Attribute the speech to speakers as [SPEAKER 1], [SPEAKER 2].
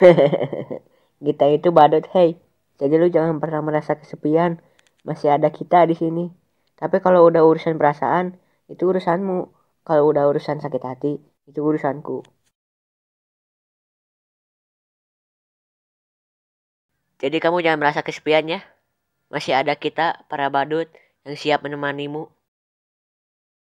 [SPEAKER 1] kita itu badut, hei. Jadi lu jangan pernah merasa kesepian. Masih ada kita di sini. Tapi kalau udah urusan perasaan, itu urusanmu. Kalau udah urusan sakit hati, itu urusanku.
[SPEAKER 2] Jadi kamu jangan merasa kesepian ya. Masih ada kita, para badut, yang siap menemanimu.